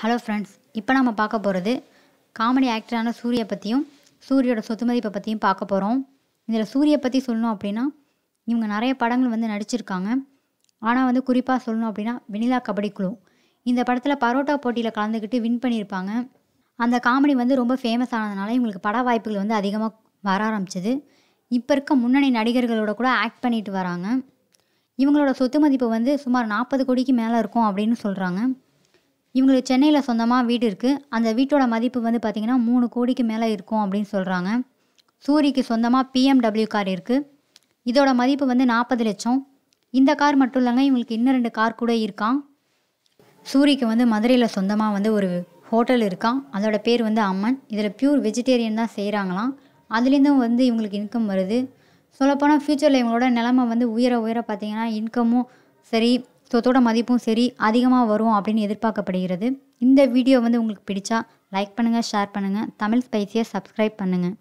hello friends இப்போ நம்ம பார்க்க போகிறது காமெடி ஆக்டரான சூர்யா பற்றியும் சூரியோட சொத்து மதிப்பை பற்றியும் பார்க்க போகிறோம் இதில் சூரிய பற்றி சொல்லணும் அப்படின்னா இவங்க நிறைய படங்கள் வந்து நடிச்சிருக்காங்க ஆனால் வந்து குறிப்பாக சொல்லணும் அப்படின்னா வெனிலா கபடி குழு இந்த படத்தில் பரோட்டா போட்டியில் கலந்துக்கிட்டு வின் பண்ணியிருப்பாங்க அந்த காமெடி வந்து ரொம்ப ஃபேமஸ் ஆனதுனால இவங்களுக்கு பட வாய்ப்புகள் வந்து அதிகமாக வர ஆரம்பிச்சது இப்போ இருக்க முன்னணி நடிகர்களோட கூட ஆக்ட் பண்ணிட்டு வராங்க இவங்களோட சொத்து மதிப்பு வந்து சுமார் நாற்பது கோடிக்கு மேலே இருக்கும் அப்படின்னு சொல்கிறாங்க இவங்களுக்கு சென்னையில் சொந்தமாக வீடு இருக்குது அந்த வீட்டோட மதிப்பு வந்து பார்த்திங்கன்னா மூணு கோடிக்கு மேலே இருக்கும் அப்படின்னு சொல்கிறாங்க சூரிக்கு சொந்தமாக பிஎம்டபிள்யூ கார் இருக்குது இதோட மதிப்பு வந்து நாற்பது லட்சம் இந்த கார் மட்டும் இல்லைங்க இவங்களுக்கு இன்னும் ரெண்டு கார் கூட இருக்கான் சூரிக்கு வந்து மதுரையில் சொந்தமாக வந்து ஒரு ஹோட்டல் இருக்கான் அதோட பேர் வந்து அம்மன் இதில் பியூர் வெஜிடேரியன் தான் செய்கிறாங்களாம் அதுலேருந்தும் வந்து இவங்களுக்கு இன்கம் வருது சொல்லப்போனால் ஃப்யூச்சரில் இவங்களோட நிலமை வந்து உயர உயர பார்த்திங்கன்னா இன்கமும் சரி ஸ்தோத்தோட மதிப்பும் சரி அதிகமாக வரும் அப்படின்னு எதிர்பார்க்கப்படுகிறது இந்த வீடியோ வந்து உங்களுக்கு பிடிச்சா லைக் பண்ணுங்கள் ஷேர் பண்ணுங்கள் தமிழ் ஸ்பைஸியை சப்ஸ்கிரைப் பண்ணுங்கள்